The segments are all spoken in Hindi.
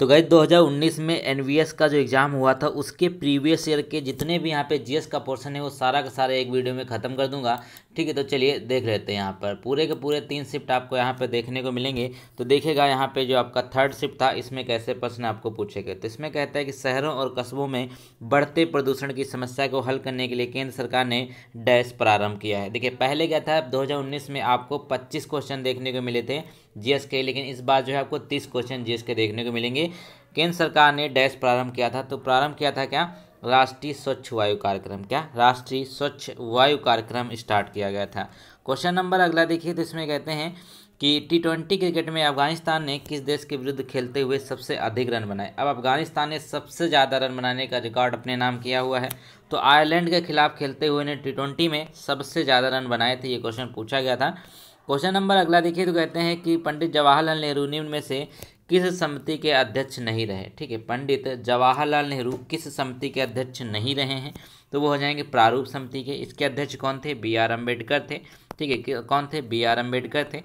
तो गए 2019 में एन का जो एग्ज़ाम हुआ था उसके प्रीवियस ईयर के जितने भी यहाँ पे जीएस का पोर्शन है वो सारा का सारा एक वीडियो में ख़त्म कर दूंगा ठीक है तो चलिए देख लेते हैं यहाँ पर पूरे के पूरे तीन शिफ्ट आपको यहाँ पे देखने को मिलेंगे तो देखेगा यहाँ पे जो आपका थर्ड शिफ्ट था इसमें कैसे प्रश्न आपको पूछे गए तो इसमें कहता है कि शहरों और कस्बों में बढ़ते प्रदूषण की समस्या को हल करने के लिए केंद्र सरकार ने डैश प्रारंभ किया है देखिए पहले क्या था दो में आपको पच्चीस क्वेश्चन देखने को मिले थे जीएस के लेकिन इस बार जो है आपको तीस क्वेश्चन जीएस के देखने को मिलेंगे केंद्र सरकार ने डैश प्रारंभ किया था तो प्रारंभ किया था क्या राष्ट्रीय स्वच्छ वायु कार्यक्रम क्या राष्ट्रीय स्वच्छ वायु कार्यक्रम स्टार्ट किया गया था क्वेश्चन नंबर अगला देखिए तो इसमें कहते हैं कि टी ट्वेंटी क्रिकेट में अफगानिस्तान ने किस देश के विरुद्ध खेलते हुए सबसे अधिक रन बनाए अब अफगानिस्तान ने सबसे ज़्यादा रन बनाने का रिकॉर्ड अपने नाम किया हुआ है तो आयरलैंड के खिलाफ खेलते हुए ने टी ट्वेंटी में सबसे ज़्यादा रन बनाए थे ये क्वेश्चन पूछा गया था क्वेश्चन नंबर अगला देखिए तो कहते हैं कि पंडित जवाहरलाल नेहरू निम्न में से किस समिति के अध्यक्ष नहीं रहे ठीक है पंडित जवाहरलाल नेहरू किस समिति के अध्यक्ष नहीं रहे हैं तो वो हो जाएंगे प्रारूप समिति के इसके अध्यक्ष कौन थे बी आर अम्बेडकर थे ठीक है कौन थे बी आर अम्बेडकर थे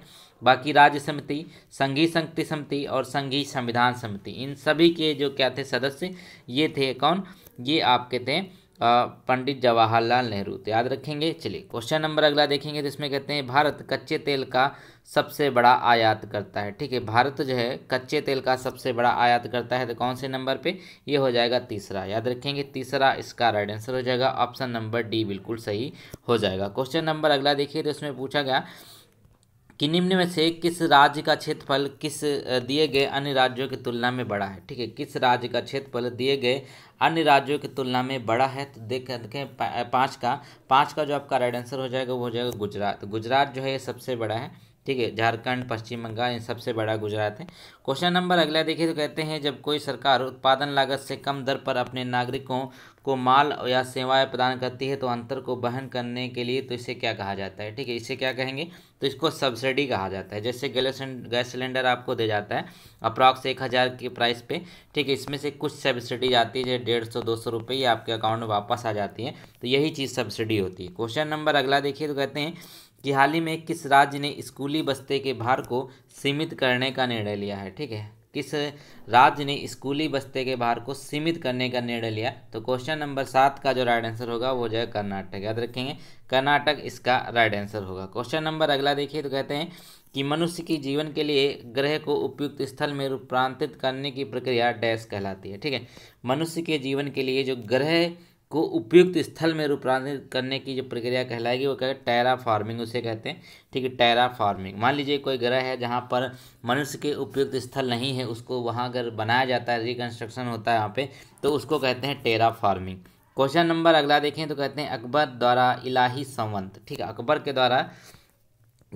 बाकी राज्य समिति संघीय संति समिति और संघीय संविधान समिति इन सभी के जो क्या थे सदस्य ये थे कौन ये आपके थे पंडित जवाहरलाल नेहरू तो याद रखेंगे चलिए क्वेश्चन नंबर अगला देखेंगे तो इसमें कहते हैं भारत कच्चे तेल का सबसे बड़ा आयात करता है ठीक है भारत जो है कच्चे तेल का सबसे बड़ा आयात करता है तो कौन से नंबर पे ये हो जाएगा तीसरा याद रखेंगे तीसरा इसका राइट आंसर हो जाएगा ऑप्शन नंबर डी बिल्कुल सही हो जाएगा क्वेश्चन नंबर अगला देखिए तो इसमें पूछा गया कि निम्न में से किस राज्य का क्षेत्रफल किस दिए गए अन्य राज्यों की तुलना में बड़ा है ठीक है किस राज्य का क्षेत्रफल दिए गए अन्य राज्यों की तुलना में बड़ा है तो देख देखें पाँच का पाँच का जो आपका राइट आंसर हो जाएगा वो हो जाएगा गुजरात तो गुजरात जो है ये सबसे बड़ा है ठीक है झारखंड पश्चिम बंगाल ये सबसे बड़ा गुजरात है क्वेश्चन नंबर अगला देखिए तो कहते हैं जब कोई सरकार उत्पादन लागत से कम दर पर अपने नागरिकों को माल या सेवाएं प्रदान करती है तो अंतर को बहन करने के लिए तो इसे क्या कहा जाता है ठीक है इसे क्या कहेंगे तो इसको सब्सिडी कहा जाता है जैसे गैस सिलेंडर आपको दे जाता है अप्रॉक्स एक हज़ार की प्राइस पे ठीक है इसमें से कुछ सब्सिडी आती है जैसे डेढ़ सौ दो सौ रुपये ही आपके अकाउंट में वापस आ जाती है तो यही चीज़ सब्सिडी होती है क्वेश्चन नंबर अगला देखिए तो कहते हैं कि हाल ही में किस राज्य ने स्कूली बस्ते के भार को सीमित करने का निर्णय लिया है ठीक है किस राज्य ने स्कूली बस्ते के बाहर को सीमित करने का निर्णय लिया तो क्वेश्चन नंबर सात का जो राइट आंसर होगा वो जो है कर्नाटक याद रखेंगे कर्नाटक इसका राइट आंसर होगा क्वेश्चन नंबर अगला देखिए तो कहते हैं कि मनुष्य की जीवन के लिए ग्रह को उपयुक्त स्थल में रूपांतरित करने की प्रक्रिया डैश कहलाती है ठीक है मनुष्य के जीवन के लिए जो ग्रह को उपयुक्त स्थल में रूपांतरित करने की जो प्रक्रिया कहलाएगी वो कहते टैरा फार्मिंग उसे कहते हैं ठीक है टैरा फार्मिंग मान लीजिए कोई ग्रह है जहाँ पर मनुष्य के उपयुक्त स्थल नहीं है उसको वहाँ अगर बनाया जाता है रिकन्स्ट्रक्शन होता है वहाँ पे तो उसको कहते हैं टेरा फार्मिंग क्वेश्चन नंबर अगला देखें तो कहते हैं अकबर द्वारा इलाही संवंत ठीक है अकबर के द्वारा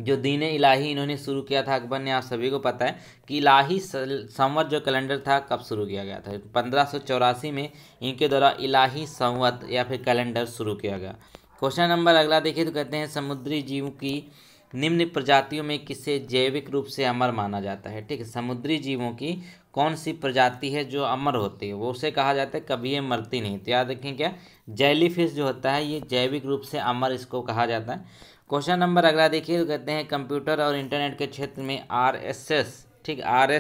जो दीन इलाही इन्होंने शुरू किया था अकबर ने आप सभी को पता है कि इलाही संवत जो कैलेंडर था कब शुरू किया गया था पंद्रह में इनके द्वारा इलाही संवत या फिर कैलेंडर शुरू किया गया क्वेश्चन नंबर अगला देखिए तो कहते हैं समुद्री जीव की निम्न प्रजातियों में किसे जैविक रूप से अमर माना जाता है ठीक है समुद्री जीवों की कौन सी प्रजाति है जो अमर होती है वो उसे कहा जाता है कभी ये मरती नहीं तो याद रखें क्या जेलीफिश जो होता है ये जैविक रूप से अमर इसको कहा जाता है क्वेश्चन नंबर अगला देखिए कहते हैं कंप्यूटर और इंटरनेट के क्षेत्र में आर ठीक आर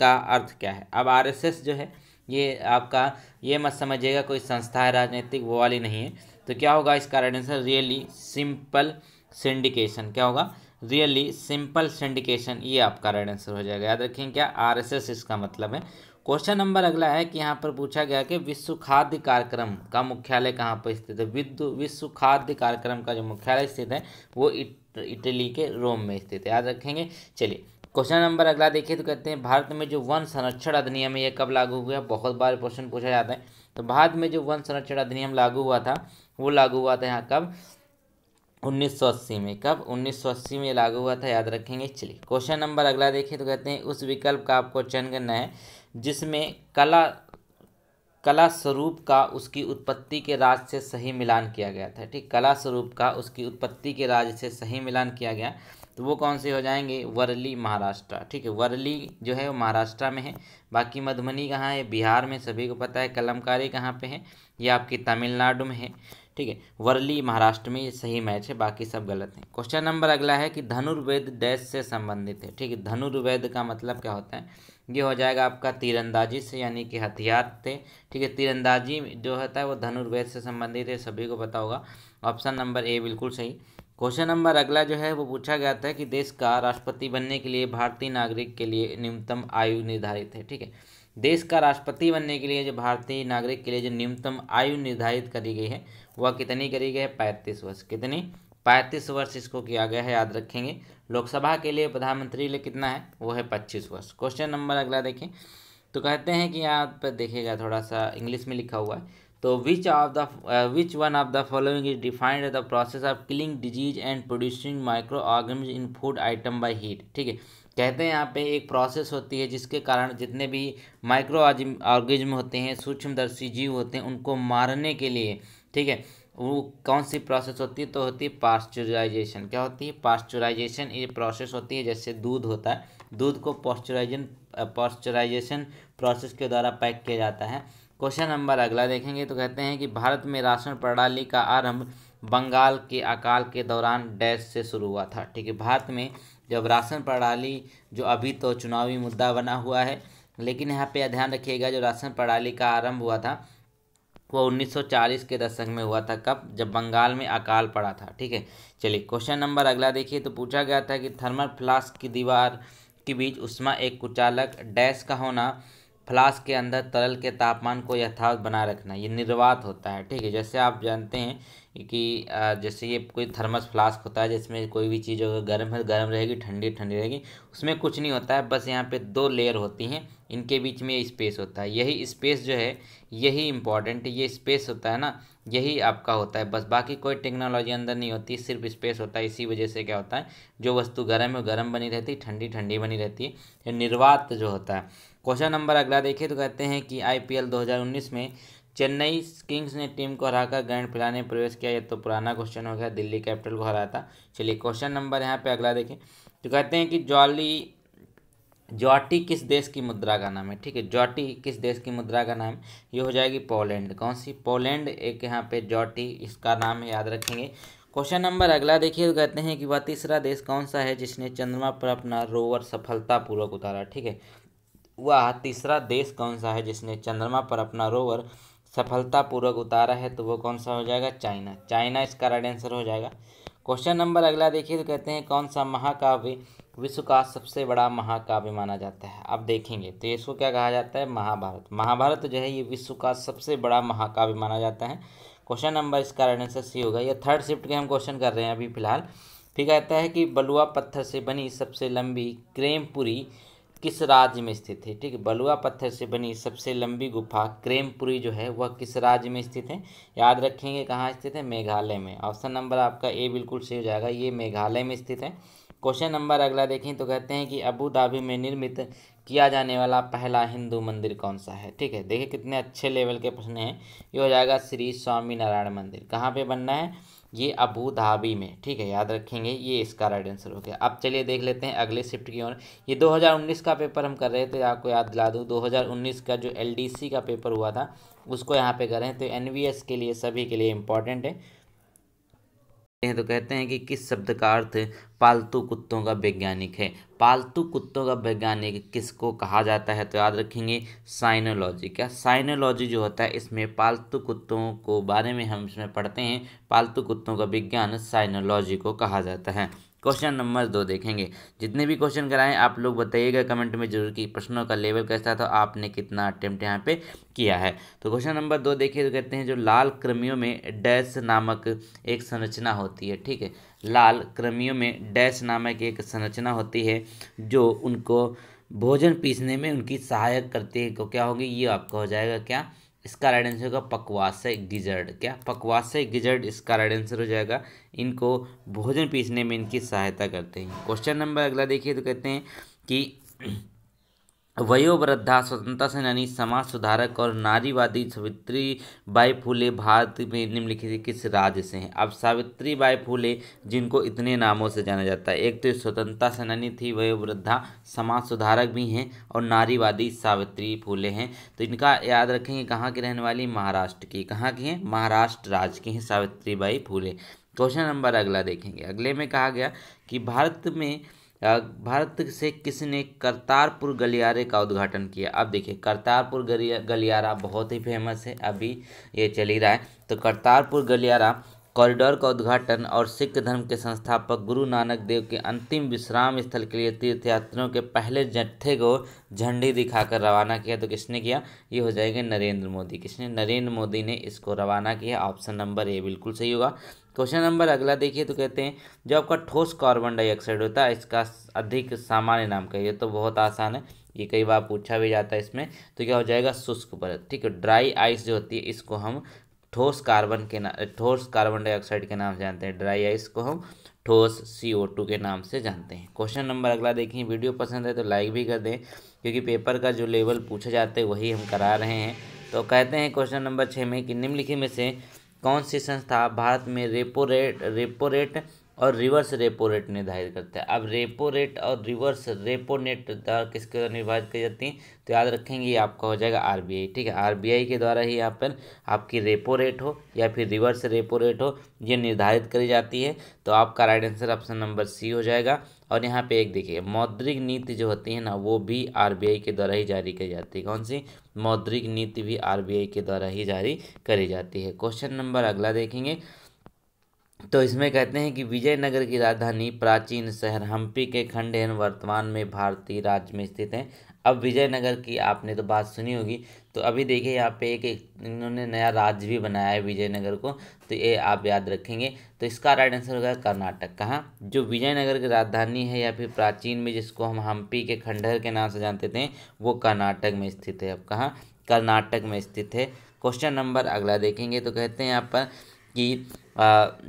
का अर्थ क्या है अब आर जो है ये आपका ये मत समझिएगा कोई संस्था है राजनीतिक वो वाली नहीं है तो क्या होगा इसका right answer really simple syndication क्या होगा रियली सिंपल सिंडिकेशन ये आपका राइट आंसर हो जाएगा याद रखें क्या आर इसका मतलब है क्वेश्चन नंबर अगला है कि यहाँ पर पूछा गया कि विश्व खाद्य कार्यक्रम का मुख्यालय कहाँ पर स्थित है विश्व खाद्य कार्यक्रम का जो मुख्यालय स्थित है वो इट इटली के रोम में स्थित है याद रखेंगे चलिए क्वेश्चन नंबर अगला देखिए तो कहते हैं भारत में जो वन संरक्षण अधिनियम है ये कब लागू हुआ बहुत बार क्वेश्चन पूछा जाता है तो भारत में जो वन संरक्षण अधिनियम लागू हुआ था वो लागू हुआ था यहाँ कब 1980 में कब 1980 में लागू हुआ था याद रखेंगे चलिए क्वेश्चन नंबर अगला देखिए तो कहते हैं उस विकल्प का आपको चयन करना है जिसमें कला कला स्वरूप का उसकी उत्पत्ति के राज से सही मिलान किया गया था ठीक कला स्वरूप का उसकी उत्पत्ति के राज से सही मिलान किया गया तो वो कौन से हो जाएंगे वरली महाराष्ट्र ठीक है वरली जो है वो महाराष्ट्र में है बाकी मधुबनी कहाँ है बिहार में सभी को पता है कलमकारी कहाँ पे है ये आपकी तमिलनाडु में है ठीक है वरली महाराष्ट्र में ये सही मैच है बाकी सब गलत है क्वेश्चन नंबर अगला है कि धनुर्वेद डैश से संबंधित है ठीक है धनुर्वेद का मतलब क्या होता है ये हो जाएगा आपका तीरंदाजी से यानी कि हथियार थे ठीक है तीरंदाजी जो होता है वो धनुर्वेद से संबंधित है सभी को पता होगा ऑप्शन नंबर ए बिल्कुल सही क्वेश्चन नंबर अगला जो है वो पूछा गया था कि देश का राष्ट्रपति बनने के लिए भारतीय नागरिक के लिए न्यूनतम आयु निर्धारित है ठीक है देश का राष्ट्रपति बनने के लिए जो भारतीय नागरिक के लिए जो न्यूनतम आयु निर्धारित करी गई है वह कितनी करी गई है पैंतीस वर्ष कितनी पैंतीस वर्ष इसको किया गया है याद रखेंगे लोकसभा के लिए प्रधानमंत्री लिए कितना है वो है पच्चीस वर्ष क्वेश्चन नंबर अगला देखें तो कहते हैं कि यहाँ पर देखिएगा थोड़ा सा इंग्लिश में लिखा हुआ है तो which of the which one of the following is defined the process of killing disease and producing microorganism in food item by heat ठीक है कहते हैं यहाँ पे एक प्रोसेस होती है जिसके कारण जितने भी माइक्रो ऑर्गिज्म होते हैं सूक्ष्मदर्शी जीव होते हैं उनको मारने के लिए ठीक है वो कौन सी प्रोसेस होती है तो होती है पास्चुराइजेशन क्या होती है पास्चुराइजेशन ये प्रोसेस होती है जैसे दूध होता है दूध को पॉस्चुराइजन पॉस्चुराइजेशन प्रोसेस के द्वारा पैक किया जाता है क्वेश्चन नंबर अगला देखेंगे तो कहते हैं कि भारत में राशन प्रणाली का आरंभ बंगाल के अकाल के दौरान डैश से शुरू हुआ था ठीक है भारत में जब राशन प्रणाली जो अभी तो चुनावी मुद्दा बना हुआ है लेकिन यहाँ पे ध्यान रखिएगा जो राशन प्रणाली का आरंभ हुआ था वो 1940 के दशक में हुआ था कब जब बंगाल में अकाल पड़ा था ठीक है चलिए क्वेश्चन नंबर अगला देखिए तो पूछा गया था कि थर्मल फ्लास्क की दीवार के बीच उष्मा एक कुचालक डैश का होना फ्लास्क के अंदर तरल के तापमान को यथावत बनाए रखना ये निर्वात होता है ठीक है जैसे आप जानते हैं क्योंकि जैसे ये कोई थर्मस फ्लास्क होता है जिसमें कोई भी चीज़ अगर गर्म है गर्म रहेगी ठंडी ठंडी रहेगी उसमें कुछ नहीं होता है बस यहाँ पे दो लेयर होती हैं इनके बीच में स्पेस होता है यही स्पेस जो है यही इम्पॉर्टेंट ये स्पेस होता है ना यही आपका होता है बस बाकी कोई टेक्नोलॉजी अंदर नहीं होती सिर्फ स्पेस होता है इसी वजह से क्या होता है जो वस्तु गर्म है गर्म बनी रहती है ठंडी ठंडी बनी रहती है निर्वात जो होता है क्वेश्चन नंबर अगला देखिए तो कहते हैं कि आई पी में चेन्नई किंग्स ने टीम को हराकर ग्रैंड फिलहाल में प्रवेश किया ये तो पुराना क्वेश्चन हो गया दिल्ली कैपिटल को हराया था चलिए क्वेश्चन नंबर यहाँ पे अगला देखें तो कहते हैं कि जॉली जॉटी किस देश की मुद्रा का नाम है ठीक है जॉटी किस देश की मुद्रा का नाम ये हो जाएगी पोलैंड कौन सी पोलैंड एक यहाँ पे जॉटी इसका नाम है याद रखेंगे क्वेश्चन नंबर अगला देखिए तो कहते हैं कि वह तीसरा देश कौन सा है जिसने चंद्रमा पर अपना रोवर सफलतापूर्वक उतारा ठीक है वह तीसरा देश कौन सा है जिसने चंद्रमा पर अपना रोवर सफलतापूर्वक उतारा है तो वो कौन सा हो जाएगा चाइना चाइना इसका राइट आंसर हो जाएगा क्वेश्चन नंबर अगला देखिए तो कहते हैं कौन सा महाकाव्य विश्व का सबसे बड़ा महाकाव्य माना जाता है अब देखेंगे तो इसको क्या कहा जाता है महाभारत महाभारत जो है ये विश्व का सबसे बड़ा महाकाव्य माना जाता है क्वेश्चन नंबर इसका राइट आंसर सी होगा यह थर्ड शिफ्ट के हम क्वेश्चन कर रहे हैं अभी फिलहाल फिर कहता है कि बलुआ पत्थर से बनी सबसे लंबी क्रेमपुरी किस राज्य में स्थित है ठीक है बलुआ पत्थर से बनी सबसे लंबी गुफा क्रेमपुरी जो है वह किस राज्य में स्थित है याद रखेंगे कहाँ स्थित है मेघालय में ऑप्शन नंबर आपका ए बिल्कुल सही हो जाएगा ये मेघालय में स्थित है क्वेश्चन नंबर अगला देखें तो कहते हैं कि अबू धाबी में निर्मित किया जाने वाला पहला हिंदू मंदिर कौन सा है ठीक है देखिए कितने अच्छे लेवल के प्रश्न हैं ये हो जाएगा श्री स्वामी नारायण मंदिर कहाँ पे बनना है ये अबू धाबी में ठीक है याद रखेंगे ये इसका राइट आंसर हो गया अब चलिए देख लेते हैं अगले शिफ्ट की ओर ये 2019 का पेपर हम कर रहे थे आपको याद दिला दूँ 2019 का जो एलडीसी का पेपर हुआ था उसको यहाँ पे कर रहे हैं तो एनवीएस के लिए सभी के लिए इम्पॉर्टेंट है हैं तो कहते हैं कि किस शब्द का अर्थ पालतू कुत्तों का वैज्ञानिक है पालतू कुत्तों का वैज्ञानिक किसको कहा जाता है तो याद रखेंगे साइनोलॉजी क्या साइनोलॉजी जो होता है इसमें पालतू कुत्तों को बारे में हम इसमें पढ़ते हैं पालतू कुत्तों का विज्ञान साइनोलॉजी को कहा जाता है क्वेश्चन नंबर दो देखेंगे जितने भी क्वेश्चन कराएं आप लोग बताइएगा कमेंट में जरूर कि प्रश्नों का लेवल कैसा था आपने कितना अटेम्प्ट यहाँ पे किया है तो क्वेश्चन नंबर दो देखिए तो कहते हैं जो लाल क्रमियों में डैश नामक एक संरचना होती है ठीक है लाल क्रमियों में डैश नामक एक संरचना होती है जो उनको भोजन पीसने में उनकी सहायक करती है तो क्या होगी ये आपका हो जाएगा क्या इसका राइट आंसर होगा पकवासा गिजर्ड क्या पकवासा गिजर्ड इसका राइट आंसर हो जाएगा इनको भोजन पीसने में इनकी सहायता करते हैं क्वेश्चन नंबर अगला देखिए तो कहते हैं कि वयोवृद्धा स्वतंत्रता सेनानी समाज सुधारक और नारीवादी सावित्री बाई फूले भारत में निम्नलिखित किस राज्य से हैं अब सावित्री बाई फूले जिनको इतने नामों से जाना जाता है एक तो स्वतंत्रता सेनानी थी वयोवृद्धा समाज सुधारक भी हैं और नारीवादी सावित्री फूले हैं तो इनका याद रखेंगे कहाँ की रहने वाली महाराष्ट्र की कहाँ की हैं महाराष्ट्र राज्य की हैं Savitribai Phule question number अगला देखेंगे अगले में कहा गया कि भारत में भारत से किसने करतारपुर गलियारे का उद्घाटन किया अब देखिए करतारपुर गलियारा बहुत ही फेमस है अभी ये चल ही रहा है तो करतारपुर गलियारा कॉरिडोर का उद्घाटन और सिख धर्म के संस्थापक गुरु नानक देव के अंतिम विश्राम स्थल के लिए तीर्थयात्रियों के पहले जत्थे को झंडी दिखाकर रवाना किया तो किसने किया ये हो जाएगा नरेंद्र मोदी किसने नरेंद्र मोदी ने इसको रवाना किया ऑप्शन नंबर ए बिल्कुल सही होगा क्वेश्चन नंबर अगला देखिए तो कहते हैं जो आपका ठोस कार्बन डाइऑक्साइड होता है इसका अधिक सामान्य नाम कहिए तो बहुत आसान है ये कई बार पूछा भी जाता है इसमें तो क्या हो जाएगा शुष्क परत ठीक है ड्राई आइस जो होती है इसको हम ठोस कार्बन के नाम ठोस कार्बन डाइऑक्साइड के नाम से जानते हैं ड्राई आइस को हम ठोस सी ओ टू के नाम से जानते हैं क्वेश्चन नंबर अगला देखिए वीडियो पसंद है तो लाइक भी कर दें क्योंकि पेपर का जो लेवल पूछा जाता है वही हम करा रहे हैं तो कहते हैं क्वेश्चन नंबर छः में कि निम्नलिखित में से कौन सी संस्था भारत में रेपो रेट रेपो रेट और रिवर्स रेपो रेट निर्धारित करता है अब रेपो रेट और रिवर्स रेपो नेट द्वारा किसके द्वारा निर्धारित की जाती है तो याद रखेंगे आपका हो जाएगा आरबीआई ठीक है आरबीआई के द्वारा ही यहाँ पर आपकी रेपो रेट हो या फिर रिवर्स रेपो रेट हो ये निर्धारित करी जाती है तो आपका right answer option number C हो जाएगा और यहाँ पे एक देखिए मौद्रिक नीति जो होती है ना वो भी आरबीआई के द्वारा ही जारी की जाती है कौन सी मौद्रिक नीति भी आरबीआई के द्वारा ही जारी करी जाती है क्वेश्चन नंबर अगला देखेंगे तो इसमें कहते हैं कि विजयनगर की राजधानी प्राचीन शहर हम्पी के एन वर्तमान में भारतीय राज्य में स्थित है अब विजयनगर की आपने तो बात सुनी होगी तो अभी देखिए यहाँ पे एक, एक इन्होंने नया राज्य भी बनाया है विजयनगर को तो ये आप याद रखेंगे तो इसका राइट आंसर होगा कर्नाटक कहाँ जो विजयनगर की राजधानी है या फिर प्राचीन में जिसको हम हम्पी के खंडहर के नाम से जानते थे वो कर्नाटक में स्थित है अब कहाँ कर्नाटक में स्थित है क्वेश्चन नंबर अगला देखेंगे तो कहते हैं यहाँ पर कि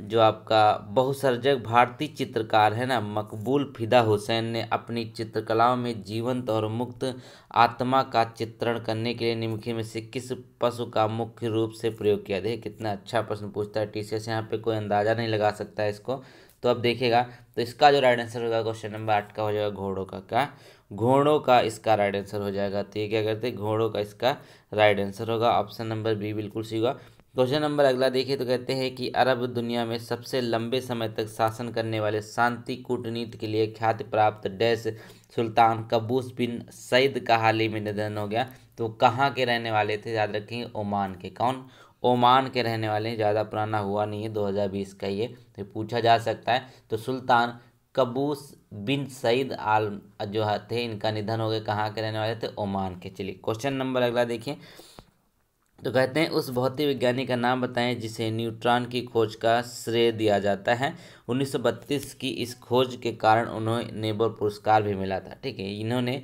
जो आपका बहुसर्जक भारतीय चित्रकार है ना मकबूल फिदा हुसैन ने अपनी चित्रकलाओं में जीवंत और मुक्त आत्मा का चित्रण करने के लिए निम्नलिखित में से किस पशु का मुख्य रूप से प्रयोग किया देखिए कितना अच्छा प्रश्न पूछता है टीसीएस यहाँ पे कोई अंदाज़ा नहीं लगा सकता है इसको तो अब देखिएगा तो इसका जो राइट आंसर होगा क्वेश्चन नंबर आठ का हो जाएगा घोड़ों का क्या घोड़ों का इसका राइट आंसर हो जाएगा तो ये क्या करते हैं घोड़ों का इसका राइट आंसर होगा ऑप्शन नंबर बी बिल्कुल सही होगा क्वेश्चन नंबर अगला देखिए तो कहते हैं कि अरब दुनिया में सबसे लंबे समय तक शासन करने वाले शांति कूटनीति के लिए ख्याति प्राप्त डैश सुल्तान कबूस बिन सईद का हाल ही में निधन हो गया तो कहाँ के रहने वाले थे याद रखेंगे ओमान के कौन ओमान के रहने वाले ज़्यादा पुराना हुआ नहीं है 2020 का ये तो पूछा जा सकता है तो सुल्तान कबूस बिन सईद आल जो थे इनका निधन हो गया कहाँ के रहने वाले थे ओमान के चलिए क्वेश्चन नंबर अगला देखिए तो कहते हैं उस भौतिक विज्ञानी का नाम बताएं जिसे न्यूट्रॉन की खोज का श्रेय दिया जाता है 1932 की इस खोज के कारण उन्हें नोबल पुरस्कार भी मिला था ठीक है इन्होंने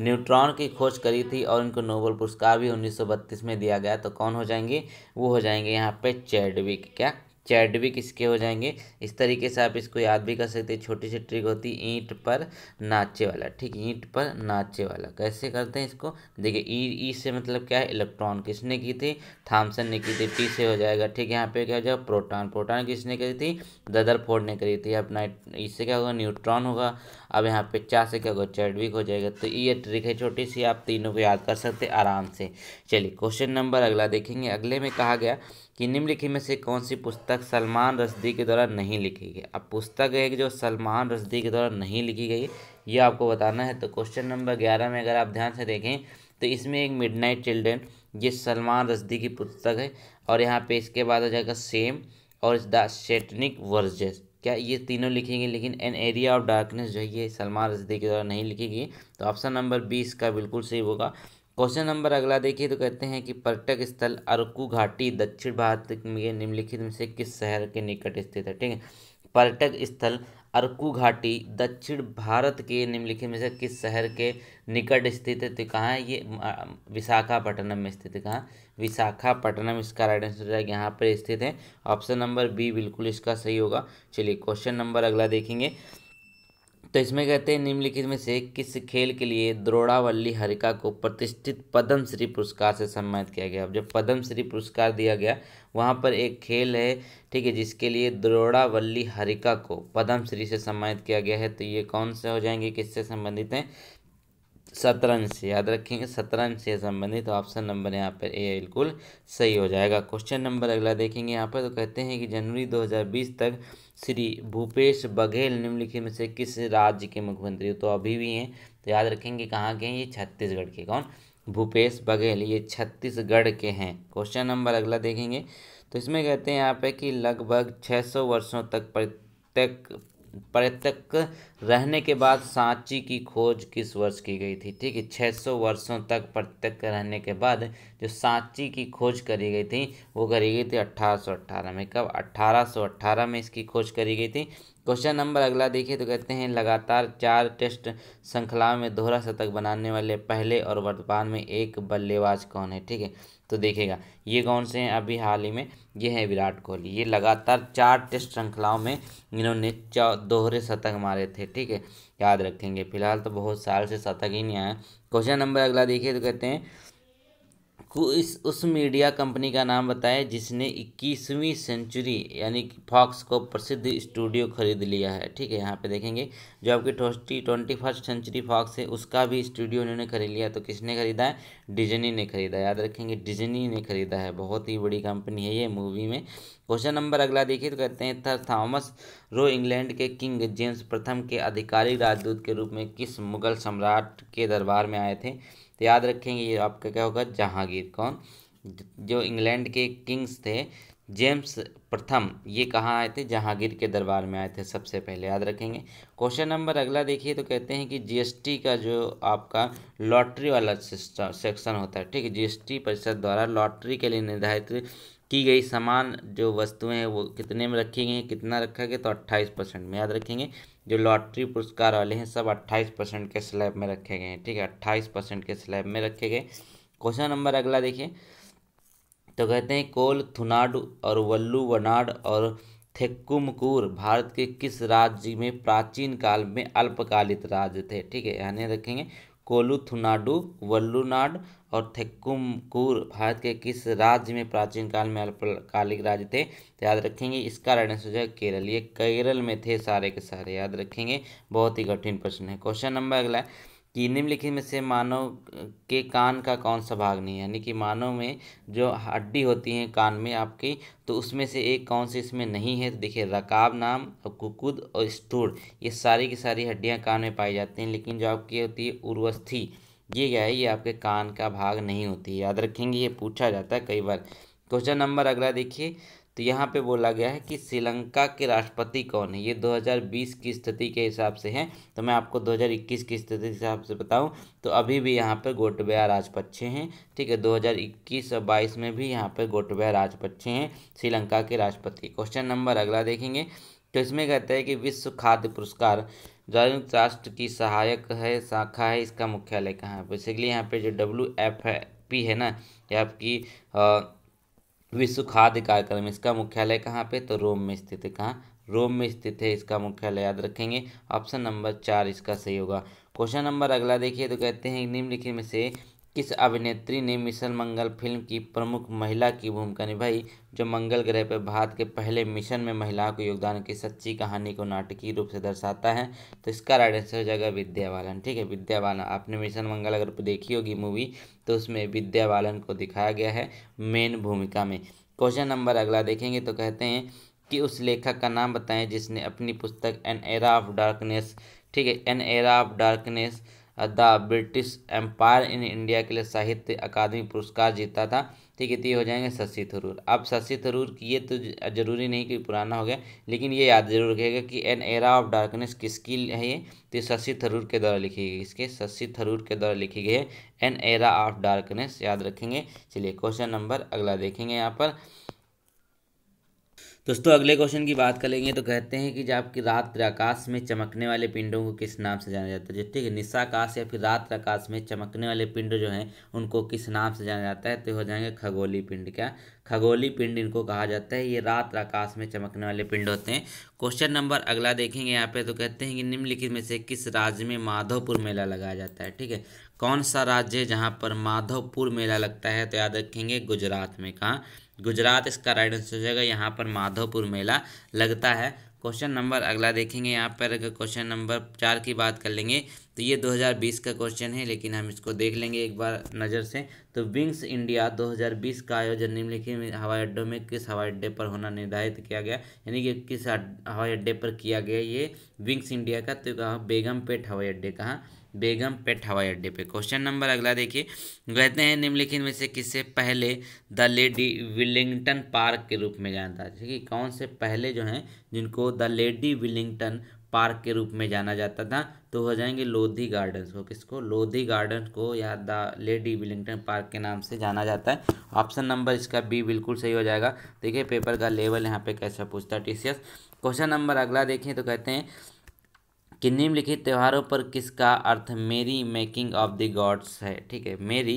न्यूट्रॉन की खोज करी थी और इनको नोबल पुरस्कार भी 1932 में दिया गया तो कौन हो जाएंगे वो हो जाएंगे यहाँ पे चैडविक क्या चैडविक इसके हो जाएंगे इस तरीके से आप इसको याद भी कर सकते हैं छोटी सी ट्रिक होती है ईंट पर नाचे वाला ठीक ईंट पर नाचे वाला कैसे करते हैं इसको देखिए ई ई से मतलब क्या है इलेक्ट्रॉन किसने की थी थामसन ने की थी टी से हो जाएगा ठीक है यहाँ पे क्या हो जाएगा प्रोटॉन प्रोटॉन किसने करी थी ददर फोर्ड ने करी थी अपना इससे क्या होगा न्यूट्रॉन होगा अब यहाँ पे चार से क्या होगा चैट हो जाएगा तो ये ट्रिक है छोटी सी आप तीनों को याद कर सकते आराम से चलिए क्वेश्चन नंबर अगला देखेंगे अगले में कहा गया कि निम्नलिखित में से कौन सी पुस्तक सलमान रसदी के द्वारा नहीं लिखी गई अब पुस्तक है जो सलमान रसदी के द्वारा नहीं लिखी गई ये आपको बताना है तो क्वेश्चन नंबर ग्यारह में अगर आप ध्यान से देखें तो इसमें एक मिड चिल्ड्रेन ये सलमान रसदी की पुस्तक है और यहाँ पे इसके बाद हो जाएगा सेम और द सेटनिक वर्जेस क्या ये तीनों लिखेंगे लेकिन एन एरिया ऑफ डार्कनेस जो है ये सलमान रजदी के द्वारा नहीं लिखेगी तो ऑप्शन नंबर बी इसका बिल्कुल सही होगा क्वेश्चन नंबर अगला देखिए तो कहते हैं कि पर्यटक स्थल अरकू घाटी दक्षिण भारत में निम्नलिखित में से किस शहर के निकट स्थित है ठीक है पर्यटक स्थल अरकू घाटी दक्षिण भारत के निम्नलिखित में से किस शहर के निकट स्थित है तो कहाँ है ये विशाखापट्टनम में स्थित है कहाँ विशाखापट्टनम इसका राइट आंसर हो जाएगा यहाँ पर स्थित है ऑप्शन नंबर बी बिल्कुल इसका सही होगा चलिए क्वेश्चन नंबर अगला देखेंगे तो इसमें कहते हैं निम्नलिखित में से किस खेल के लिए द्रोड़ावल्ली हरिका को प्रतिष्ठित पद्मश्री पुरस्कार से सम्मानित किया गया अब जब पद्मश्री पुरस्कार दिया गया वहाँ पर एक खेल है ठीक है जिसके लिए द्रोड़ावल्ली हरिका को पद्मश्री से सम्मानित किया गया है तो ये कौन से हो जाएंगे किससे संबंधित हैं शतरंज से याद रखेंगे शतरंज से संबंधित तो ऑप्शन नंबर यहाँ पर ए बिल्कुल सही हो जाएगा क्वेश्चन नंबर अगला देखेंगे यहाँ पर तो कहते हैं कि जनवरी 2020 तक श्री भूपेश बघेल निम्नलिखित में से किस राज्य के मुख्यमंत्री तो अभी भी हैं तो याद रखेंगे कहाँ के हैं ये छत्तीसगढ़ के कौन भूपेश बघेल ये छत्तीसगढ़ के हैं क्वेश्चन नंबर अगला देखेंगे तो इसमें कहते हैं यहाँ पे कि लगभग 600 वर्षों तक प्रत्येक पर्यटक रहने के बाद सांची की खोज किस वर्ष की गई थी ठीक है 600 वर्षों तक पर्यटक रहने के बाद जो सांची की खोज करी गई थी वो करी गई थी 1818 में कब 1818 में इसकी खोज करी गई थी क्वेश्चन नंबर अगला देखिए तो कहते हैं लगातार चार टेस्ट श्रृंखला में दोहरा शतक बनाने वाले पहले और वर्तमान में एक बल्लेबाज कौन है ठीक है तो देखेगा ये कौन से हैं अभी हाल ही में ये है विराट कोहली ये लगातार चार टेस्ट श्रृंखलाओं में इन्होंने दोहरे शतक मारे थे ठीक है याद रखेंगे फिलहाल तो बहुत साल से शतक ही नहीं आया क्वेश्चन नंबर अगला देखिए तो कहते हैं इस उस मीडिया कंपनी का नाम बताएं जिसने 21वीं सेंचुरी यानी कि फॉक्स को प्रसिद्ध स्टूडियो खरीद लिया है ठीक है यहाँ पे देखेंगे जो आपकी twenty twenty first century Fox है उसका भी स्टूडियो उन्होंने खरीद लिया तो किसने खरीदा है डिजनी ने खरीदा याद रखेंगे डिजनी ने खरीदा है बहुत ही बड़ी कंपनी है ये मूवी में क्वेश्चन नंबर अगला देखिए तो कहते हैं था थॉमस रो इंग्लैंड के किंग जेम्स प्रथम के आधिकारिक राजदूत के रूप में किस मुगल सम्राट के दरबार में आए थे तो याद रखेंगे ये आपका क्या होगा जहांगीर कौन जो इंग्लैंड के किंग्स थे जेम्स प्रथम ये कहाँ आए थे जहांगीर के दरबार में आए थे सबसे पहले याद रखेंगे क्वेश्चन नंबर अगला देखिए तो कहते हैं कि जीएसटी का जो आपका लॉटरी वाला सिस्टम सेक्शन होता है ठीक है जीएसटी परिषद द्वारा लॉटरी के लिए निर्धारित की गई समान जो वस्तुएं हैं वो कितने में रखी गई हैं कितना रखा गया तो अट्ठाईस परसेंट में याद रखेंगे जो लॉटरी पुरस्कार वाले हैं सब अट्ठाईस परसेंट के स्लैब में रखे गए हैं ठीक है अट्ठाईस परसेंट के स्लैब में रखे गए क्वेश्चन नंबर अगला देखिए तो कहते हैं कोल थुनाड और वल्लू वनाड और थेक्कुमकूर भारत के किस राज्य में प्राचीन काल में अल्पकालित राज्य थे ठीक है यानी रखेंगे कोलुथुनाडु वल्लुनाड और थेक्कुमकूर भारत के किस राज्य में प्राचीन काल में अल्पकालिक राज्य थे याद रखेंगे इसका राइट आंसर है केरल ये केरल में थे सारे के सारे याद रखेंगे बहुत ही कठिन प्रश्न है क्वेश्चन नंबर अगला कि निम्नलिखित में से मानव के कान का कौन सा भाग नहीं है यानी कि मानव में जो हड्डी होती है कान में आपकी तो उसमें से एक कौन सी इसमें नहीं है तो देखिए रकाब नाम और कुकुद और स्टूर ये सारी की सारी हड्डियाँ कान में पाई जाती हैं लेकिन जो आपकी होती है उर्वस्थी ये क्या है ये आपके कान का भाग नहीं होती याद रखेंगे ये पूछा जाता है कई बार क्वेश्चन नंबर अगला देखिए तो यहाँ पे बोला गया है कि श्रीलंका के राष्ट्रपति कौन है ये 2020 की स्थिति के हिसाब से है तो मैं आपको 2021 की स्थिति के हिसाब से बताऊं तो अभी भी यहाँ पे गोटबया राजपक्षे हैं ठीक है 2021 और बाईस में भी यहाँ पे गोटबया राजपक्षे हैं श्रीलंका के राष्ट्रपति क्वेश्चन नंबर अगला देखेंगे तो इसमें कहते हैं कि विश्व खाद्य पुरस्कार संयुक्त राष्ट्र की सहायक है शाखा है इसका मुख्यालय कहाँ है बेसिकली तो यहाँ पर जो डब्ल्यू एफ पी है ना ये आपकी विश्व खाद्य कार्यक्रम इसका मुख्यालय कहाँ पे तो रोम में स्थित है कहाँ रोम में स्थित है इसका मुख्यालय याद रखेंगे ऑप्शन नंबर चार इसका सही होगा क्वेश्चन नंबर अगला देखिए तो कहते हैं निम्नलिखित में से किस अभिनेत्री ने मिशन मंगल फिल्म की प्रमुख महिला की भूमिका निभाई जो मंगल ग्रह पर भारत के पहले मिशन में महिलाओं के योगदान की सच्ची कहानी को नाटकीय रूप से दर्शाता है तो इसका राइट आंसर हो जाएगा विद्या बालन ठीक है विद्या बालन आपने मिशन मंगल अगर देखी होगी मूवी तो उसमें विद्या बालन को दिखाया गया है मेन भूमिका में क्वेश्चन नंबर अगला देखेंगे तो कहते हैं कि उस लेखक का नाम बताएं जिसने अपनी पुस्तक एन एरा ऑफ डार्कनेस ठीक है an era of darkness the British Empire in India के लिए साहित्य अकादमी पुरस्कार जीता था ठीक है तो ये हो जाएंगे शशि थरूर अब शशि थरूर ये तो जरूरी नहीं कि पुराना हो गया लेकिन ये याद जरूर रखेगा कि एन एरा ऑफ डार्कनेस किसकी है ये तो ये शशि थरूर के द्वारा लिखी गई इसके शशि थरूर के द्वारा लिखी गई है एन एरा ऑफ डार्कनेस याद रखेंगे चलिए क्वेश्चन नंबर अगला देखेंगे यहाँ पर दोस्तों अगले क्वेश्चन की बात करेंगे तो कहते हैं कि जब आपकी रात्र आकाश में चमकने वाले पिंडों को किस नाम से जाना जाता है ठीक है निशाकाश या फिर रात्र आकाश में चमकने वाले पिंड जो हैं उनको किस नाम से जाना जाता है तो हो जाएंगे खगोली पिंड क्या खगोली पिंड इनको कहा जाता है ये रात्र आकाश में चमकने वाले पिंड होते हैं क्वेश्चन नंबर अगला देखेंगे यहाँ पे तो कहते हैं कि निम्नलिखित में से किस राज्य में माधवपुर मेला लगाया जाता है ठीक है कौन सा राज्य है जहाँ पर माधवपुर मेला लगता है तो याद रखेंगे गुजरात में कहाँ गुजरात इसका राइट आंसर हो जाएगा यहाँ पर माधोपुर मेला लगता है क्वेश्चन नंबर अगला देखेंगे यहाँ पर अगर क्वेश्चन नंबर चार की बात कर लेंगे तो ये 2020 का क्वेश्चन है लेकिन हम इसको देख लेंगे एक बार नज़र से तो विंग्स इंडिया 2020 का आयोजन निम्नलिखित हवाई अड्डों में किस हवाई अड्डे पर होना निर्धारित किया गया यानी कि किस हवाई अड्डे पर किया गया ये विंग्स इंडिया का तो कहाँ बेगमपेट हवाई अड्डे कहाँ बेगम पेट हवाई अड्डे पे क्वेश्चन नंबर अगला देखिए कहते हैं निम्नलिखित में से किससे पहले द लेडी विलिंगटन पार्क के रूप में जाना था ठीक है कौन से पहले जो हैं जिनको द लेडी विलिंगटन पार्क के रूप में जाना जाता था तो हो जाएंगे लोधी गार्डन्स को किसको लोधी गार्डन को या द लेडी विलिंगटन पार्क के नाम से जाना जाता है ऑप्शन नंबर इसका बी बिल्कुल सही हो जाएगा देखिए पेपर का लेवल यहाँ पे कैसा पूछता है टी क्वेश्चन नंबर अगला देखें तो कहते हैं कि निम्नलिखित त्यौहारों पर किसका अर्थ मेरी मेकिंग ऑफ द गॉड्स है ठीक है मेरी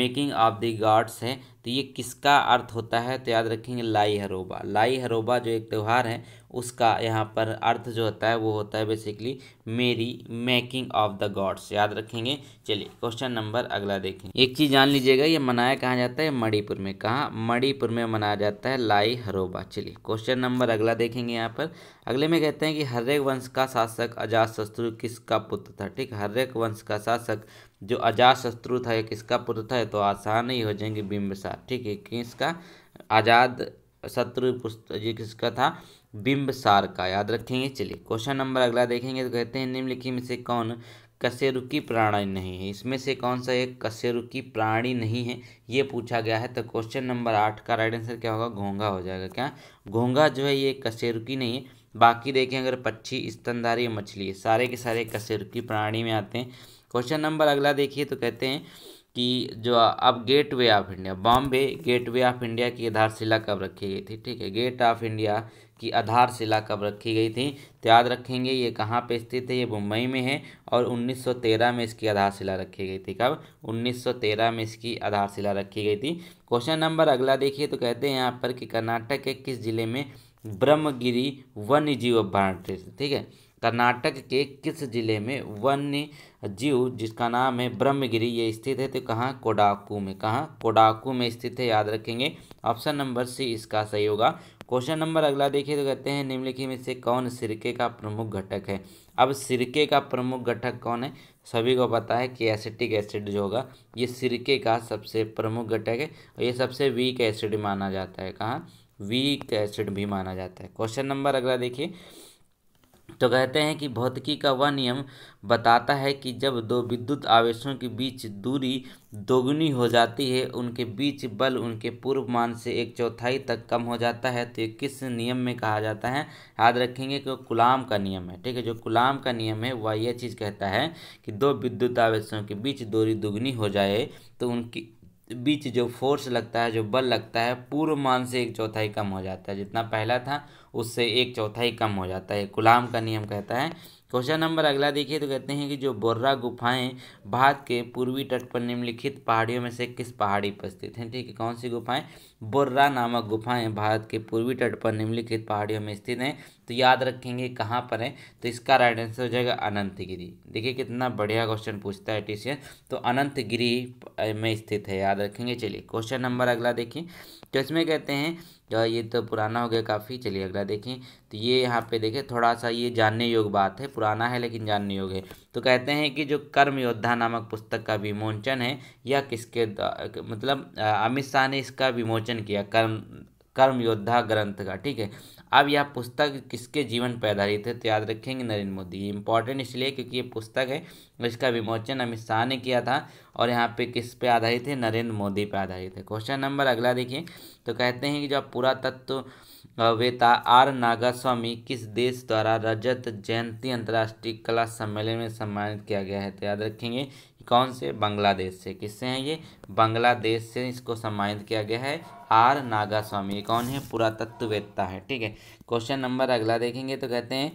मेकिंग ऑफ द गॉड्स है तो ये किसका अर्थ होता है तो याद रखेंगे लाई हरोबा लाई हरोबा जो एक त्यौहार है उसका यहाँ पर अर्थ जो होता है वो होता है बेसिकली मेरी मेकिंग ऑफ द गॉड्स याद रखेंगे चलिए क्वेश्चन नंबर अगला देखें एक चीज़ जान लीजिएगा ये मनाया कहाँ जाता है मणिपुर में कहाँ मणिपुर में मनाया जाता है लाई हरोबा चलिए क्वेश्चन नंबर अगला देखेंगे यहाँ पर अगले में कहते हैं कि एक वंश का शासक अजात शत्रु किसका पुत्र था ठीक हरेक वंश का शासक जो अजात शत्रु था या किसका पुत्र था तो आसान ही हो जाएंगे बिम्बसार ठीक है किसका आज़ाद सत्र ये किसका था बिंबसार का याद रखेंगे चलिए क्वेश्चन नंबर अगला देखेंगे तो कहते हैं निम्नलिखित में से कौन कसेरुकी प्राणी नहीं है इसमें से कौन सा एक कसेरुकी प्राणी नहीं है ये पूछा गया है तो क्वेश्चन नंबर आठ का राइट आंसर क्या होगा घोंगा हो जाएगा क्या घोंगा जो है ये कसेरुकी नहीं है बाकी देखें अगर पक्षी स्तनधारी मछली सारे के सारे कसेरुकी प्राणी में आते हैं क्वेश्चन नंबर अगला देखिए तो कहते हैं कि जो अब gateway of India Bombay gateway of India की आधारशिला कब रखी गई थी ठीक है गेट ऑफ इंडिया की आधारशिला कब रखी गई थी तो याद रखेंगे ये कहाँ पे स्थित है ये मुंबई में है और 1913 में इसकी आधारशिला रखी गई थी कब 1913 में इसकी आधारशिला रखी गई थी क्वेश्चन नंबर अगला देखिए तो कहते हैं यहाँ पर कि कर्नाटक के किस जिले में ब्रह्मगिरी वन्य जीव अभ्यारण्य ठीक है कर्नाटक के किस जिले में वन्य जीव जिसका नाम है ब्रह्मगिरी ये स्थित है तो कहाँ कोडाकू में कहाँ कोडाकू में स्थित है याद रखेंगे ऑप्शन नंबर सी इसका सही होगा क्वेश्चन नंबर अगला देखिए तो कहते हैं निम्नलिखित में से कौन सिरके का प्रमुख घटक है अब सिरके का प्रमुख घटक कौन है सभी को पता है कि एसिटिक एसिड जो होगा ये सिरके का सबसे प्रमुख घटक है और ये सबसे वीक एसिड माना जाता है कहाँ वीक एसिड भी माना जाता है क्वेश्चन नंबर अगला देखिए तो कहते हैं कि भौतिकी का वह नियम बताता है कि जब दो विद्युत आवेशों के बीच दूरी दोगुनी हो जाती है उनके बीच बल उनके पूर्व मान से एक चौथाई तक कम हो जाता है तो ये किस नियम में कहा जाता है याद रखेंगे कि गुलाम का नियम है ठीक है जो गुलाम का नियम है वह यह चीज़ कहता है कि दो विद्युत आवेशों के बीच दूरी दोगुनी हो जाए तो उनकी बीच जो फोर्स लगता है जो बल लगता है पूर्व मान से एक चौथाई कम हो जाता है जितना पहला था उससे एक चौथाई कम हो जाता है गुलाम का नियम कहता है क्वेश्चन नंबर अगला देखिए तो कहते हैं कि जो बोर्रा गुफाएं भारत के पूर्वी तट पर निम्नलिखित पहाड़ियों में से किस पहाड़ी पर स्थित हैं ठीक है कौन सी गुफाएं बोर्रा नामक गुफाएं भारत के पूर्वी तट पर निम्नलिखित पहाड़ियों में स्थित हैं तो याद रखेंगे कहाँ पर हैं तो इसका राइट आंसर हो जाएगा अनंतगिरी देखिए कितना बढ़िया क्वेश्चन पूछता है टीसीएन तो अनंतगिरी में स्थित है याद रखेंगे चलिए क्वेश्चन नंबर अगला देखिए तो इसमें कहते हैं जो है ये तो पुराना हो गया काफ़ी चलिए अगला देखें तो ये यहाँ पे देखें थोड़ा सा ये जानने योग्य बात है पुराना है लेकिन जानने योग्य है तो कहते हैं कि जो कर्म योद्धा नामक पुस्तक का विमोचन है या किसके मतलब अमित शाह ने इसका विमोचन किया कर्म कर्म योद्धा ग्रंथ का ठीक है अब यह पुस्तक किसके जीवन पर आधारित है तो याद रखेंगे नरेंद्र मोदी ये इंपॉर्टेंट इसलिए क्योंकि ये पुस्तक है इसका विमोचन अमित शाह ने किया था और यहाँ पे किस पे आधारित है नरेंद्र मोदी पे आधारित है क्वेश्चन नंबर अगला देखिए तो कहते हैं कि जो पुरातत्व वेता आर नागास्वामी किस देश द्वारा रजत जयंती अंतर्राष्ट्रीय कला सम्मेलन में सम्मानित किया गया है तो याद रखेंगे कौन से बांग्लादेश से किससे हैं ये बांग्लादेश से इसको सम्मानित किया गया है आर नागा कौन है पुरातत्ववेदता है ठीक है क्वेश्चन नंबर अगला देखेंगे तो कहते हैं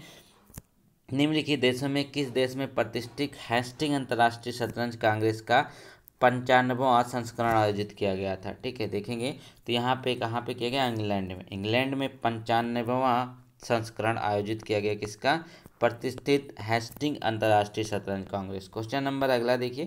निम्नलिखित देशों में किस देश में प्रतिष्ठित हैस्टिंग अंतर्राष्ट्रीय शतरंज कांग्रेस का पंचानवा संस्करण आयोजित किया गया था ठीक है देखेंगे तो यहाँ पे कहाँ पे किया गया इंग्लैंड में इंग्लैंड में पंचानवा संस्करण आयोजित किया गया किसका प्रतिष्ठित हैस्टिंग अंतर्राष्ट्रीय शतरंज कांग्रेस क्वेश्चन नंबर अगला देखिए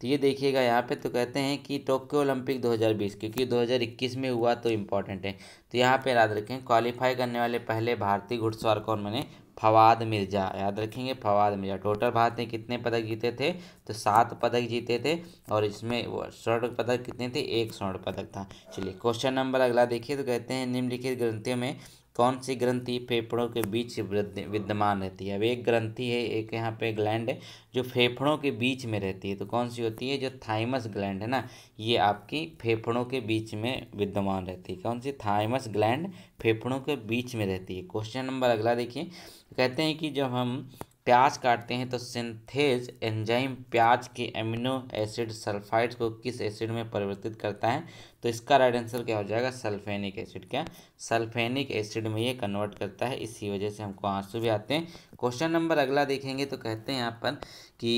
तो ये देखिएगा यहाँ पे तो कहते हैं कि टोक्यो ओलंपिक 2020 क्योंकि 2021 में हुआ तो इम्पोर्टेंट है तो यहाँ पे याद रखें क्वालिफाई करने वाले पहले भारतीय घुड़सवार कौन बने फवाद मिर्जा याद रखेंगे फवाद मिर्जा टोटल भारत ने कितने पदक जीते थे तो सात पदक जीते थे और इसमें वो स्वर्ण पदक कितने थे एक स्वर्ण पदक था चलिए क्वेश्चन नंबर अगला देखिए तो कहते हैं निम्नलिखित ग्रंथियों में कौन सी ग्रंथि फेफड़ों के बीच विद्यमान रहती है अब एक ग्रंथि है एक यहाँ पे ग्लैंड है जो फेफड़ों के बीच में रहती है तो कौन सी होती है जो थाइमस ग्लैंड है ना ये आपकी फेफड़ों के बीच में विद्यमान रहती है कौन सी थाइमस ग्लैंड फेफड़ों के बीच में रहती है क्वेश्चन नंबर अगला देखिए कहते हैं कि जब हम प्याज काटते हैं तो सिंथेज एंजाइम प्याज के एमिनो एसिड सल्फाइड्स को किस एसिड में परिवर्तित करता है तो इसका राइट आंसर क्या हो जाएगा सल्फेनिक एसिड क्या सल्फेनिक एसिड में ये कन्वर्ट करता है इसी वजह से हमको आंसू भी आते हैं क्वेश्चन नंबर अगला देखेंगे तो कहते हैं यहाँ पर कि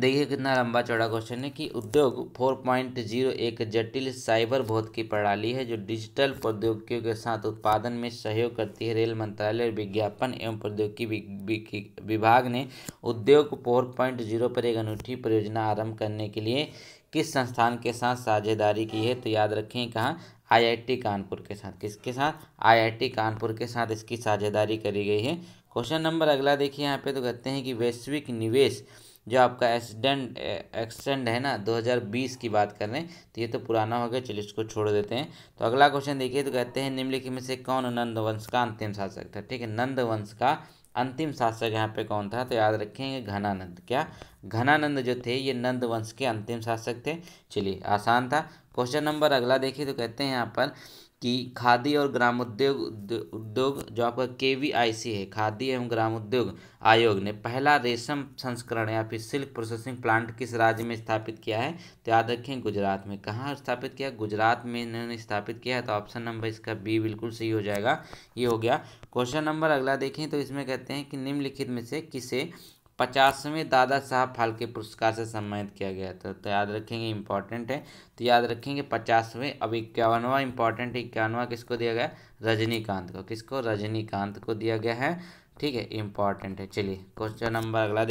देखिए कितना लंबा चौड़ा क्वेश्चन है कि उद्योग 4.0 एक जटिल साइबर भौतिकी प्रणाली है जो डिजिटल प्रौद्योगिकियों के साथ उत्पादन में सहयोग करती है रेल मंत्रालय और विज्ञापन एवं प्रौद्योगिकी विभाग ने उद्योग 4.0 पर एक अनूठी परियोजना आरंभ करने के लिए किस संस्थान के साथ साझेदारी की है तो याद रखें कहाँ आई कानपुर के साथ किसके साथ आई कानपुर के साथ इसकी साझेदारी करी गई है क्वेश्चन नंबर अगला देखिए यहाँ पे तो कहते हैं कि वैश्विक निवेश जो आपका एक्सीडेंट एक्सटेंड eh, है ना 2020 की बात कर रहे हैं तो ये तो पुराना हो गया चलिए इसको छोड़ देते हैं तो अगला क्वेश्चन देखिए तो कहते हैं निम्नलिखित में से कौन नंद वंश का अंतिम शासक था ठीक है नंद वंश का अंतिम शासक यहाँ पे कौन था तो याद रखेंगे घनानंद क्या घनानंद जो थे ये नंद वंश के अंतिम शासक थे चलिए आसान था क्वेश्चन नंबर अगला देखिए तो कहते हैं यहाँ पर कि खादी और ग्रामोद्योग उद्योग जो आपका के वी आई सी है खादी एवं ग्रामोद्योग आयोग ने पहला रेशम संस्करण या फिर सिल्क प्रोसेसिंग प्लांट किस राज्य में स्थापित किया है तो याद रखें गुजरात में कहाँ स्थापित किया गुजरात में इन्होंने स्थापित किया है तो ऑप्शन नंबर इसका बी बिल्कुल सही हो जाएगा ये हो गया क्वेश्चन नंबर अगला देखें तो इसमें कहते हैं कि निम्नलिखित में से किसे पचासवें दादा साहब फाल्के पुरस्कार से सम्मानित किया गया था तो याद रखेंगे इंपॉर्टेंट है तो याद रखेंगे पचासवें अब इक्यावनवा इंपॉर्टेंट है इक्यावनवा किसको दिया गया रजनीकांत को किसको रजनीकांत को दिया गया है ठीक है इंपॉर्टेंट है चलिए क्वेश्चन नंबर अगला